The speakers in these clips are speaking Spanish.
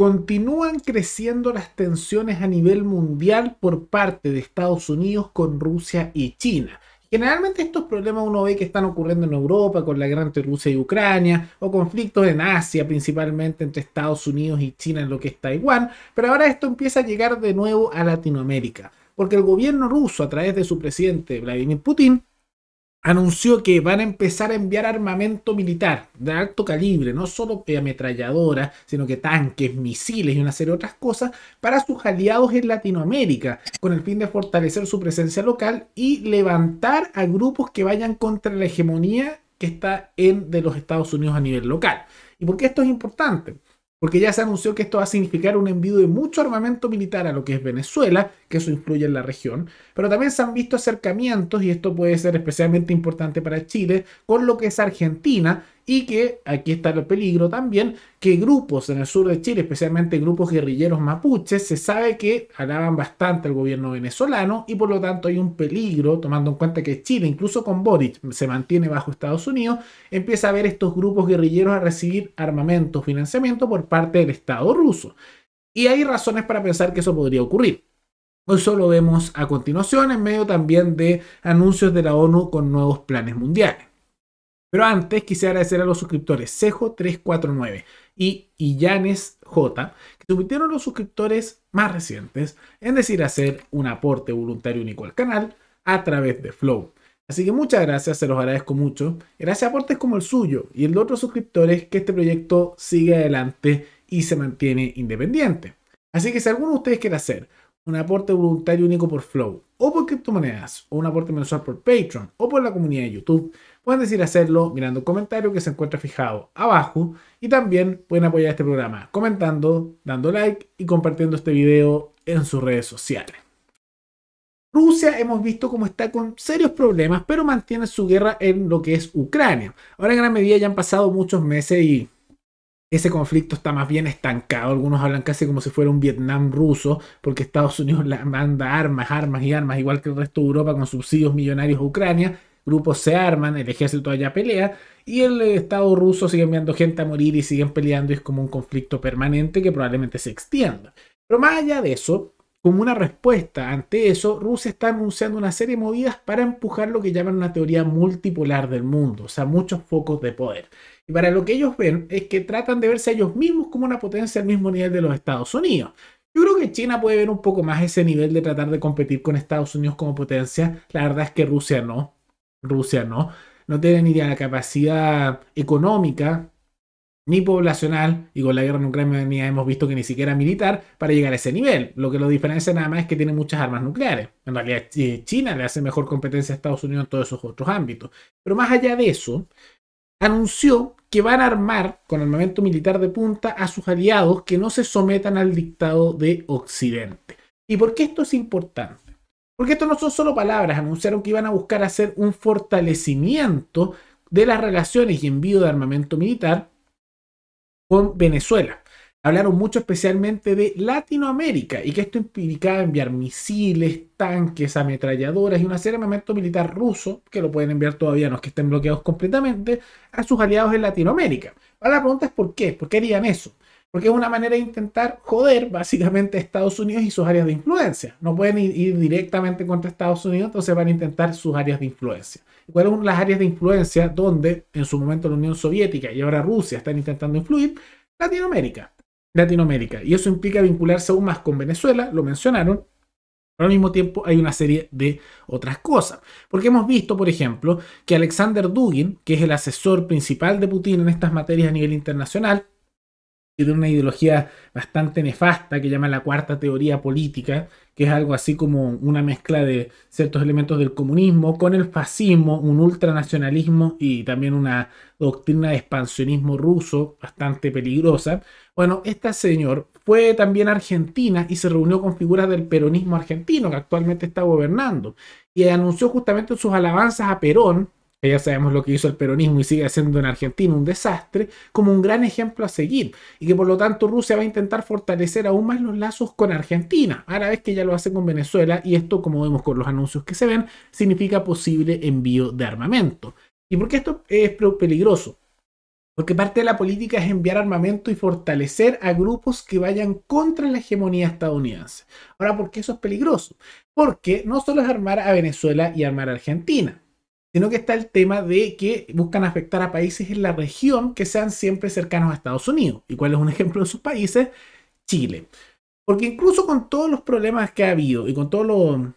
Continúan creciendo las tensiones a nivel mundial por parte de Estados Unidos con Rusia y China. Generalmente estos problemas uno ve que están ocurriendo en Europa con la guerra entre Rusia y Ucrania o conflictos en Asia principalmente entre Estados Unidos y China en lo que es Taiwán, pero ahora esto empieza a llegar de nuevo a Latinoamérica, porque el gobierno ruso a través de su presidente Vladimir Putin anunció que van a empezar a enviar armamento militar de alto calibre, no solo ametralladoras, sino que tanques, misiles y una serie de otras cosas para sus aliados en Latinoamérica, con el fin de fortalecer su presencia local y levantar a grupos que vayan contra la hegemonía que está en de los Estados Unidos a nivel local. ¿Y por qué esto es importante? porque ya se anunció que esto va a significar un envío de mucho armamento militar a lo que es Venezuela, que eso incluye en la región, pero también se han visto acercamientos, y esto puede ser especialmente importante para Chile, con lo que es Argentina, y que aquí está el peligro también, que grupos en el sur de Chile, especialmente grupos guerrilleros mapuches, se sabe que alaban bastante al gobierno venezolano y por lo tanto hay un peligro, tomando en cuenta que Chile, incluso con Boric, se mantiene bajo Estados Unidos, empieza a ver estos grupos guerrilleros a recibir armamento, financiamiento por parte del Estado ruso. Y hay razones para pensar que eso podría ocurrir. Eso lo vemos a continuación en medio también de anuncios de la ONU con nuevos planes mundiales. Pero antes quisiera agradecer a los suscriptores sejo 349 y Illanes J, que subieron los suscriptores más recientes, es decir, hacer un aporte voluntario único al canal a través de Flow. Así que muchas gracias, se los agradezco mucho. Gracias a aportes como el suyo y el de otros suscriptores que este proyecto sigue adelante y se mantiene independiente. Así que si alguno de ustedes quiere hacer un aporte voluntario único por Flow o por criptomonedas, o un aporte mensual por Patreon o por la comunidad de YouTube, pueden decir hacerlo mirando un comentario que se encuentra fijado abajo y también pueden apoyar este programa comentando, dando like y compartiendo este video en sus redes sociales. Rusia hemos visto cómo está con serios problemas, pero mantiene su guerra en lo que es Ucrania. Ahora en gran medida ya han pasado muchos meses y ese conflicto está más bien estancado. Algunos hablan casi como si fuera un Vietnam ruso, porque Estados Unidos manda armas, armas y armas, igual que el resto de Europa, con subsidios millonarios a Ucrania. Grupos se arman, el ejército allá pelea, y el eh, Estado ruso sigue enviando gente a morir y siguen peleando. Y es como un conflicto permanente que probablemente se extienda. Pero más allá de eso, como una respuesta ante eso, Rusia está anunciando una serie de movidas para empujar lo que llaman una teoría multipolar del mundo, o sea, muchos focos de poder. Y para lo que ellos ven es que tratan de verse a ellos mismos como una potencia al mismo nivel de los Estados Unidos. Yo creo que China puede ver un poco más ese nivel de tratar de competir con Estados Unidos como potencia. La verdad es que Rusia no. Rusia no. No tiene ni idea la capacidad económica ni poblacional, y con la guerra nuclear Ucrania hemos visto que ni siquiera militar, para llegar a ese nivel. Lo que lo diferencia nada más es que tiene muchas armas nucleares. En realidad eh, China le hace mejor competencia a Estados Unidos en todos esos otros ámbitos. Pero más allá de eso, anunció que van a armar con armamento militar de punta a sus aliados que no se sometan al dictado de Occidente. ¿Y por qué esto es importante? Porque esto no son solo palabras, anunciaron que iban a buscar hacer un fortalecimiento de las relaciones y envío de armamento militar con Venezuela. Hablaron mucho especialmente de Latinoamérica y que esto implicaba enviar misiles, tanques, ametralladoras y un serie militar ruso, que lo pueden enviar todavía, no es que estén bloqueados completamente, a sus aliados en Latinoamérica. Ahora la pregunta es por qué, por qué harían eso. Porque es una manera de intentar joder básicamente a Estados Unidos y sus áreas de influencia. No pueden ir, directamente contra Estados Unidos, entonces van a intentar sus áreas de influencia. ¿Cuáles son las áreas de influencia donde en su momento la Unión Soviética y ahora Rusia están intentando influir? Latinoamérica. Latinoamérica. Y eso implica vincularse aún más con Venezuela, lo mencionaron, pero al mismo tiempo hay una serie de otras cosas. Porque hemos visto, por ejemplo, que Alexander Dugin, que es el asesor principal de Putin en estas materias a nivel internacional, de tiene una ideología bastante nefasta que llama la cuarta teoría política, que es algo así como una mezcla de ciertos elementos del comunismo con el fascismo, un ultranacionalismo y también una doctrina de expansionismo ruso bastante peligrosa. Bueno, esta señor fue también Argentina y se reunió con figuras del peronismo argentino que actualmente está gobernando y anunció justamente sus alabanzas a Perón ya sabemos lo que hizo el peronismo y sigue siendo en Argentina un desastre, como un gran ejemplo a seguir. Y que por lo tanto Rusia va a intentar fortalecer aún más los lazos con Argentina, a la vez que ya lo hace con Venezuela. Y esto, como vemos con los anuncios que se ven, significa posible envío de armamento. ¿Y por qué esto es peligroso? Porque parte de la política es enviar armamento y fortalecer a grupos que vayan contra la hegemonía estadounidense. Ahora, ¿por qué eso es peligroso? Porque no solo es armar a Venezuela y armar a Argentina sino que está el tema de que buscan afectar a países en la región que sean siempre cercanos a Estados Unidos. ¿Y cuál es un ejemplo de sus países? Chile. Porque incluso con todos los problemas que ha habido y con todos los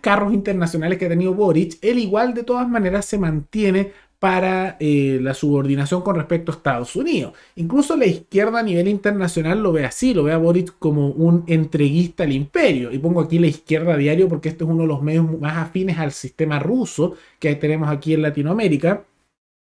carros internacionales que ha tenido Boric, él igual de todas maneras se mantiene para eh, la subordinación con respecto a Estados Unidos. Incluso la izquierda a nivel internacional lo ve así, lo ve a Boric como un entreguista al imperio. Y pongo aquí la izquierda diario porque este es uno de los medios más afines al sistema ruso que tenemos aquí en Latinoamérica,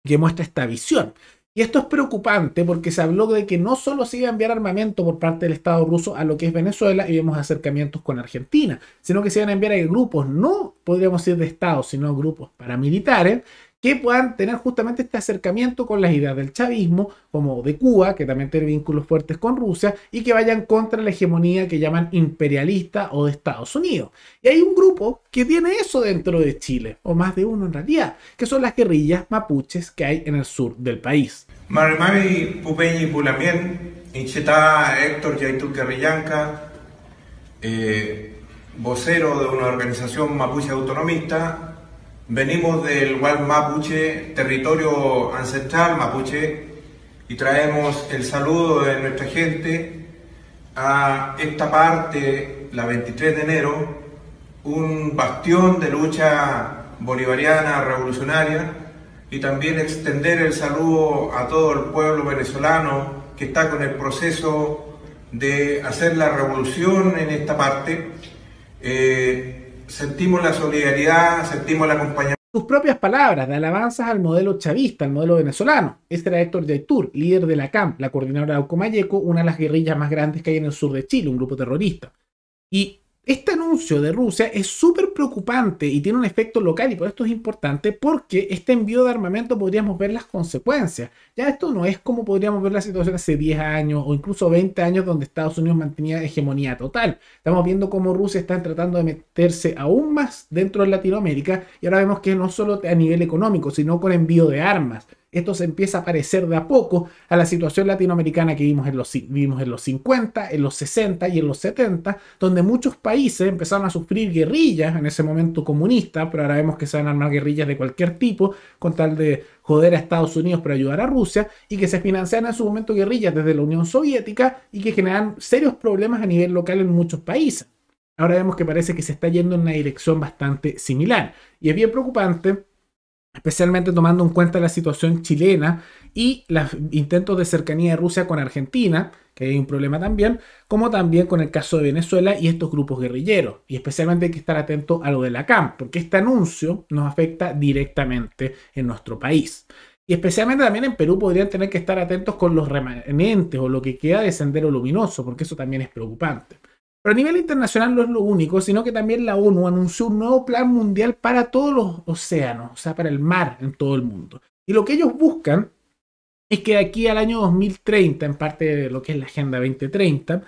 que muestra esta visión. Y esto es preocupante porque se habló de que no solo se iba a enviar armamento por parte del Estado ruso a lo que es Venezuela y vemos acercamientos con Argentina, sino que se iban a enviar a grupos, no podríamos decir de Estado, sino grupos paramilitares que puedan tener justamente este acercamiento con las ideas del chavismo, como de Cuba, que también tiene vínculos fuertes con Rusia, y que vayan contra la hegemonía que llaman imperialista o de Estados Unidos. Y hay un grupo que tiene eso dentro de Chile, o más de uno en realidad, que son las guerrillas mapuches que hay en el sur del país. Marimari Pupeñi Pulamien, Incheta Héctor Yaitul eh, vocero de una organización mapuche autonomista, Venimos del Wild Mapuche, territorio ancestral mapuche, y traemos el saludo de nuestra gente a esta parte, la 23 de enero, un bastión de lucha bolivariana revolucionaria, y también extender el saludo a todo el pueblo venezolano que está con el proceso de hacer la revolución en esta parte. Eh, sentimos la solidaridad, sentimos el acompañamiento. Sus propias palabras de alabanzas al modelo chavista, al modelo venezolano. Este era Héctor Yaitur, líder de la CAMP, la coordinadora de Aucomayeco, una de las guerrillas más grandes que hay en el sur de Chile, un grupo terrorista. Y este anuncio de Rusia es súper preocupante y tiene un efecto local y por esto es importante porque este envío de armamento podríamos ver las consecuencias. Ya esto no es como podríamos ver la situación hace 10 años o incluso 20 años donde Estados Unidos mantenía hegemonía total. Estamos viendo cómo Rusia está tratando de meterse aún más dentro de Latinoamérica y ahora vemos que no solo a nivel económico, sino con envío de armas. Esto se empieza a parecer de a poco a la situación latinoamericana que vimos en los, vimos en los 50, en los 60 y en los 70, donde muchos países empezaron a sufrir guerrillas, en ese momento comunista pero ahora vemos que se van a armar guerrillas de cualquier tipo, con tal de joder a Estados Unidos para ayudar a Rusia, y que se financian en su momento guerrillas desde la Unión Soviética y que generan serios problemas a nivel local en muchos países. Ahora vemos que parece que se está yendo en una dirección bastante similar, y es bien preocupante especialmente tomando en cuenta la situación chilena y los intentos de cercanía de Rusia con Argentina, que hay un problema también, como también con el caso de Venezuela y estos grupos guerrilleros. Y especialmente hay que estar atentos a lo de la CAM, porque este anuncio nos afecta directamente en nuestro país. Y especialmente también en Perú podrían tener que estar atentos con los remanentes o lo que queda de Sendero Luminoso, porque eso también es preocupante. Pero a nivel internacional no es lo único, sino que también la ONU anunció un nuevo plan mundial para todos los océanos, o sea, para el mar en todo el mundo. Y lo que ellos buscan es que aquí al año 2030, en parte de lo que es la Agenda 2030,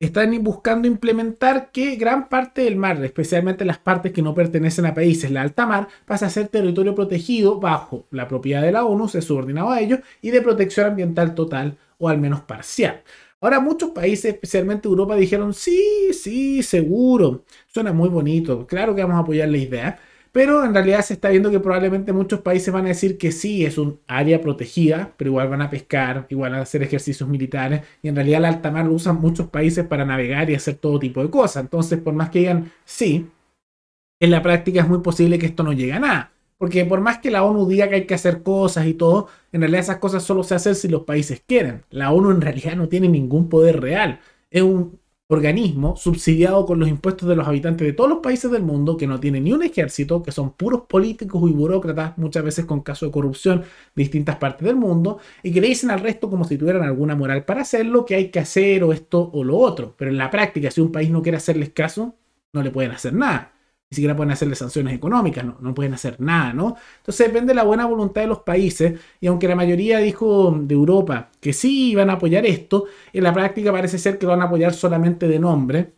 están buscando implementar que gran parte del mar, especialmente las partes que no pertenecen a países, la alta mar, pasa a ser territorio protegido bajo la propiedad de la ONU, se subordinado a ellos, y de protección ambiental total o al menos parcial. Ahora muchos países, especialmente Europa, dijeron, sí, sí, seguro, suena muy bonito, claro que vamos a apoyar la idea, pero en realidad se está viendo que probablemente muchos países van a decir que sí, es un área protegida, pero igual van a pescar, igual van a hacer ejercicios militares, y en realidad el alta mar lo usan muchos países para navegar y hacer todo tipo de cosas, entonces por más que digan sí, en la práctica es muy posible que esto no llegue a nada. Porque por más que la ONU diga que hay que hacer cosas y todo, en realidad esas cosas solo se hacen si los países quieren. La ONU en realidad no tiene ningún poder real. Es un organismo subsidiado con los impuestos de los habitantes de todos los países del mundo, que no tiene ni un ejército, que son puros políticos y burócratas, muchas veces con casos de corrupción de distintas partes del mundo, y que le dicen al resto como si tuvieran alguna moral para hacerlo, que hay que hacer o esto o lo otro. Pero en la práctica, si un país no quiere hacerles caso, no le pueden hacer nada ni siquiera pueden hacerle sanciones económicas, no, no pueden hacer nada, ¿no? Entonces depende de la buena voluntad de los países y aunque la mayoría dijo de Europa que sí iban a apoyar esto, en la práctica parece ser que lo van a apoyar solamente de nombre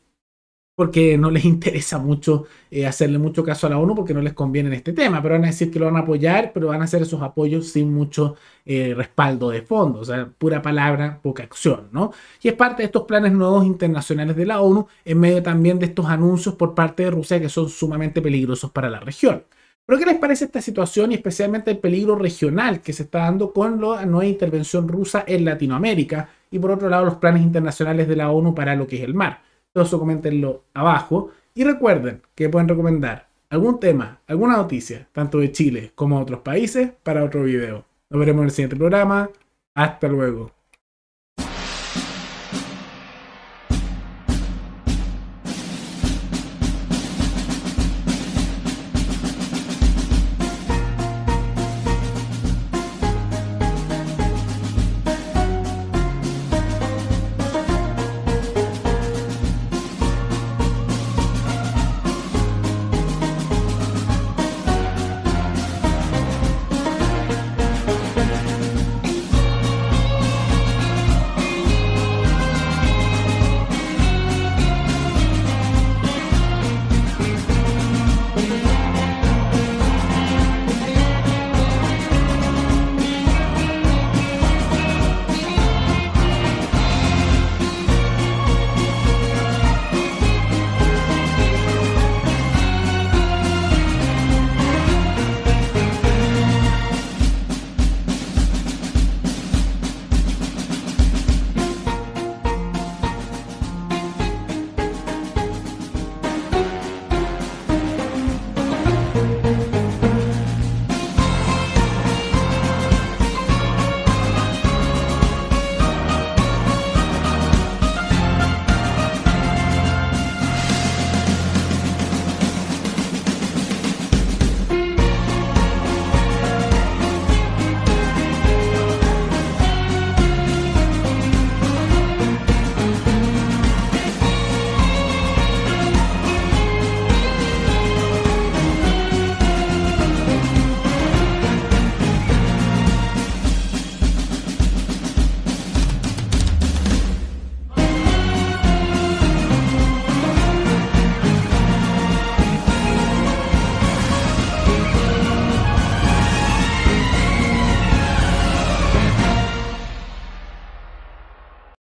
porque no les interesa mucho eh, hacerle mucho caso a la ONU porque no les conviene en este tema, pero van a decir que lo van a apoyar, pero van a hacer esos apoyos sin mucho eh, respaldo de fondo, o sea, pura palabra, poca acción, ¿no? Y es parte de estos planes nuevos internacionales de la ONU, en medio también de estos anuncios por parte de Rusia que son sumamente peligrosos para la región. ¿Pero qué les parece esta situación y especialmente el peligro regional que se está dando con la nueva intervención rusa en Latinoamérica y por otro lado los planes internacionales de la ONU para lo que es el mar? comenten coméntenlo abajo. Y recuerden que pueden recomendar algún tema, alguna noticia, tanto de Chile como de otros países, para otro video. Nos veremos en el siguiente programa. Hasta luego.